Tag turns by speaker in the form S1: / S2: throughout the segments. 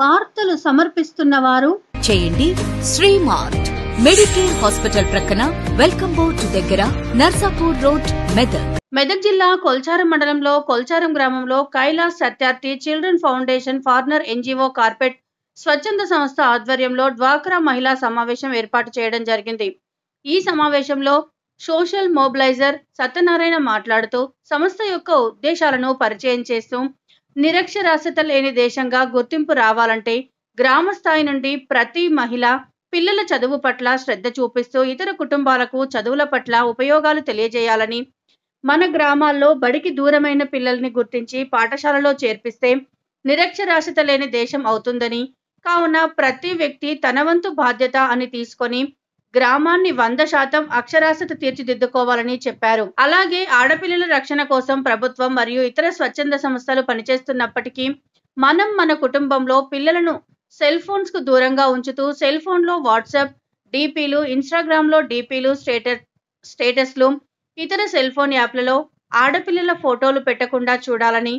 S1: వార్తలు సమర్పిస్తున్న వారు చేయండి శ్రీమార్ట్ మెడికేర్ హాస్పిటల్ ప్రక్కన వెల్కమ్ బోర్డ్ దగ్గర నర్సాపూర్ రోడ్ మెదక్ మెదక్ జిల్లా కొల్చారం మండలంలో కొల్చారం గ్రామంలో Kailash Satyarthi children foundation partner NGO కార్పెట్ స్వచ్ఛంద సంస్థ ఆధ్వర్యంలో డ్వాక్రా మహిళా సమావేశం ఏర్పాటు చేయడం జరిగింది ఈ సమావేశంలో సోషల్ మొబిలైజర్ సత్యనారాయణ మాట్లాడుతూ సంస్థ యొక్క ఉద్దేశాలను పరిచయం చేస్తూ నిరక్షరాస్యత లేని దేశంగా గుర్తింపు రావాలంటే గ్రామ స్థాయి నుండి ప్రతి మహిళ పిల్లల చదువు పట్ల శ్రద్ధ చూపిస్తూ ఇతర కుటుంబాలకు చదువుల పట్ల ఉపయోగాలు తెలియజేయాలని మన గ్రామాల్లో బడికి దూరమైన పిల్లల్ని గుర్తించి పాఠశాలలో చేర్పిస్తే నిరక్షరాస్యత లేని దేశం అవుతుందని కావున ప్రతి వ్యక్తి తన వంతు బాధ్యత అని తీసుకొని గ్రామాన్ని వంద శాతం అక్షరాస్యత తీర్చిదిద్దుకోవాలని చెప్పారు అలాగే ఆడపిల్లల రక్షణ కోసం ప్రభుత్వం మరియు ఇతర స్వచ్ఛంద సంస్థలు పనిచేస్తున్నప్పటికీ మనం మన కుటుంబంలో పిల్లలను సెల్ ఫోన్స్ కు దూరంగా ఉంచుతూ సెల్ ఫోన్లో వాట్సాప్ డీపీలు ఇన్స్టాగ్రామ్లో డీపీలు స్టేటస్ స్టేటస్లు ఇతర సెల్ ఫోన్ యాప్లలో ఆడపిల్లల ఫోటోలు పెట్టకుండా చూడాలని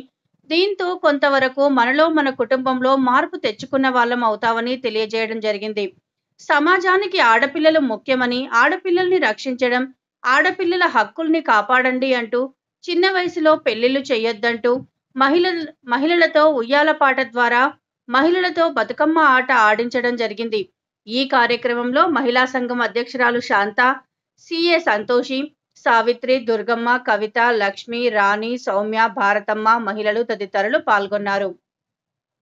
S1: దీంతో కొంతవరకు మనలో మన కుటుంబంలో మార్పు తెచ్చుకున్న వాళ్ళం అవుతామని తెలియజేయడం జరిగింది సమాజానికి ఆడపిల్లలు ముఖ్యమని ఆడపిల్లల్ని రక్షించడం ఆడపిల్లల హక్కుల్ని కాపాడండి అంటూ చిన్న వయసులో పెళ్లిళ్లు చేయొద్దంటూ మహిళ మహిళలతో ఉయ్యాల పాట ద్వారా మహిళలతో బతుకమ్మ ఆట ఆడించడం జరిగింది ఈ కార్యక్రమంలో మహిళా సంఘం అధ్యక్షురాలు శాంత సిఏ సంతోషి సావిత్రి దుర్గమ్మ కవిత లక్ష్మి రాణి సౌమ్య భారతమ్మ మహిళలు తదితరులు పాల్గొన్నారు